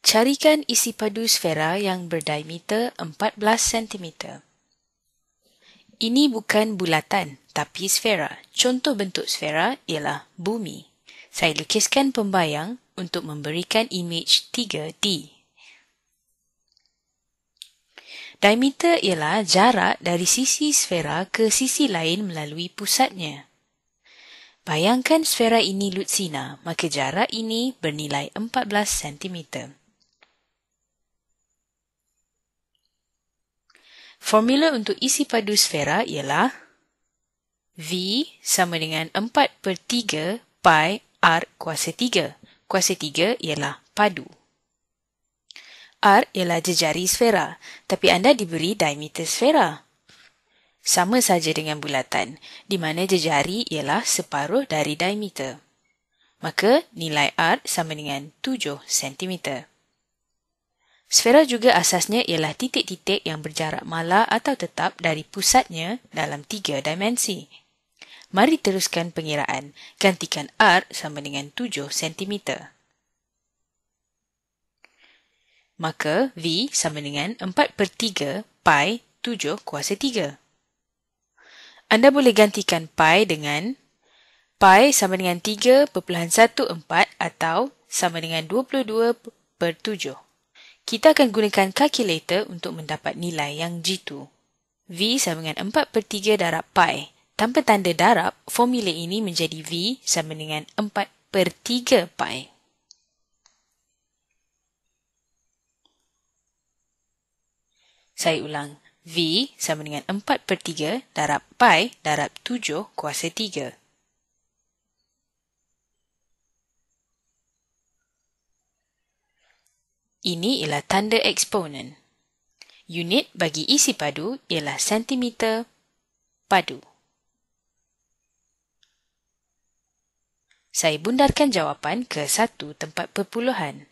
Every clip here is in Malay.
Carikan isi padu sfera yang berdiameter 14 cm. Ini bukan bulatan, tapi sfera. Contoh bentuk sfera ialah bumi. Saya lukiskan pembayang untuk memberikan imej 3D. Diameter ialah jarak dari sisi sfera ke sisi lain melalui pusatnya. Bayangkan sfera ini lutsina, maka jarak ini bernilai 14 cm. Formula untuk isi padu sfera ialah V sama dengan 4 per 3 pi R kuasa 3. Kuasa 3 ialah padu. R ialah jejari sfera, tapi anda diberi diameter sfera. Sama saja dengan bulatan, di mana jejari ialah separuh dari diameter. Maka nilai R sama dengan 7 cm. Sfera juga asasnya ialah titik-titik yang berjarak malar atau tetap dari pusatnya dalam tiga dimensi. Mari teruskan pengiraan. Gantikan R sama dengan 7 cm. Maka V sama dengan 4 per 3 pi 7 kuasa 3. Anda boleh gantikan pi dengan pi sama dengan 3.14 atau sama dengan 22 per 7 kita akan gunakan kalkulator untuk mendapat nilai yang jitu. V sama dengan 4 per 3 darab pi. Tanpa tanda darab, formula ini menjadi V sama dengan 4 per 3 pi. Saya ulang. V sama dengan 4 per 3 darab pi darab 7 kuasa 3. Ini ialah tanda eksponen. Unit bagi isi padu ialah sentimeter padu. Saya bundarkan jawapan ke satu tempat perpuluhan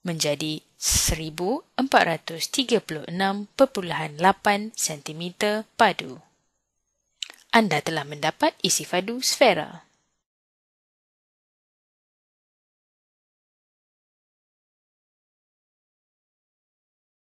menjadi 1436.8 cm padu. Anda telah mendapat isi padu sfera.